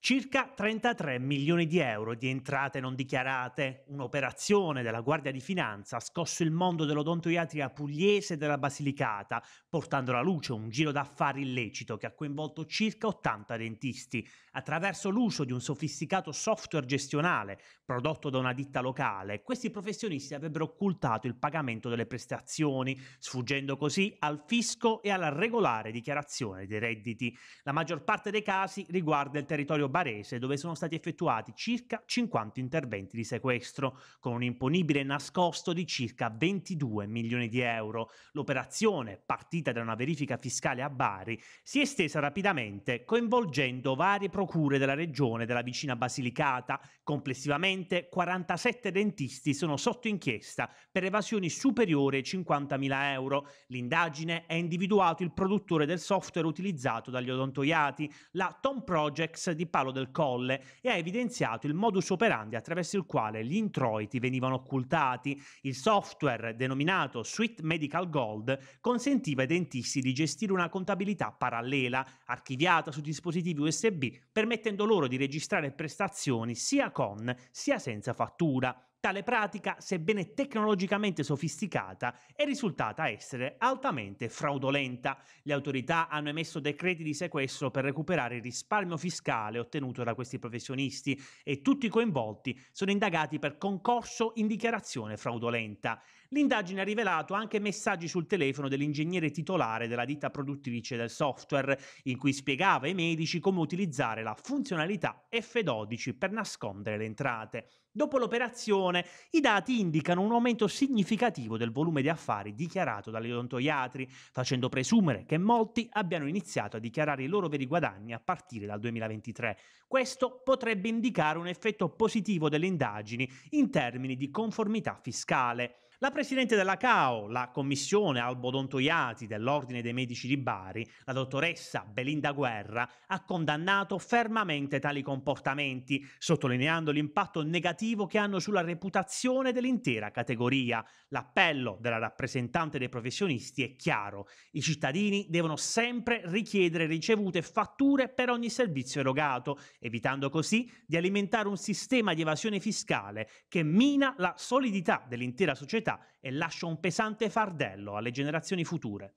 Circa 33 milioni di euro di entrate non dichiarate, un'operazione della Guardia di Finanza ha scosso il mondo dell'odontoiatria pugliese e della Basilicata, portando alla luce un giro d'affari illecito che ha coinvolto circa 80 dentisti, attraverso l'uso di un sofisticato software gestionale prodotto da una ditta locale. Questi professionisti avrebbero occultato il pagamento delle prestazioni, sfuggendo così al fisco e alla regolare dichiarazione dei redditi. La maggior parte dei casi riguarda il territorio barese dove sono stati effettuati circa 50 interventi di sequestro, con un imponibile nascosto di circa 22 milioni di euro. L'operazione, partita da una verifica fiscale a Bari, si è estesa rapidamente coinvolgendo varie procure della regione della vicina Basilicata. Complessivamente 47 dentisti sono sotto inchiesta per evasioni superiori ai 50.000 euro. L'indagine ha individuato il produttore del software utilizzato dagli odontoiati, la Tom Projects di Palermo palo del Colle e ha evidenziato il modus operandi attraverso il quale gli introiti venivano occultati. Il software, denominato Sweet Medical Gold, consentiva ai dentisti di gestire una contabilità parallela, archiviata su dispositivi USB, permettendo loro di registrare prestazioni sia con sia senza fattura. Tale pratica, sebbene tecnologicamente sofisticata, è risultata essere altamente fraudolenta. Le autorità hanno emesso decreti di sequestro per recuperare il risparmio fiscale ottenuto da questi professionisti e tutti i coinvolti sono indagati per concorso in dichiarazione fraudolenta. L'indagine ha rivelato anche messaggi sul telefono dell'ingegnere titolare della ditta produttrice del software, in cui spiegava ai medici come utilizzare la funzionalità F12 per nascondere le entrate. Dopo l'operazione, i dati indicano un aumento significativo del volume di affari dichiarato dagli odontoiatri, facendo presumere che molti abbiano iniziato a dichiarare i loro veri guadagni a partire dal 2023. Questo potrebbe indicare un effetto positivo delle indagini in termini di conformità fiscale. La presidente della CAO, la commissione Albodontoiati dell'Ordine dei Medici di Bari, la dottoressa Belinda Guerra, ha condannato fermamente tali comportamenti, sottolineando l'impatto negativo che hanno sulla reputazione dell'intera categoria. L'appello della rappresentante dei professionisti è chiaro: i cittadini devono sempre richiedere ricevute e fatture per ogni servizio erogato, evitando così di alimentare un sistema di evasione fiscale che mina la solidità dell'intera società società e lascia un pesante fardello alle generazioni future.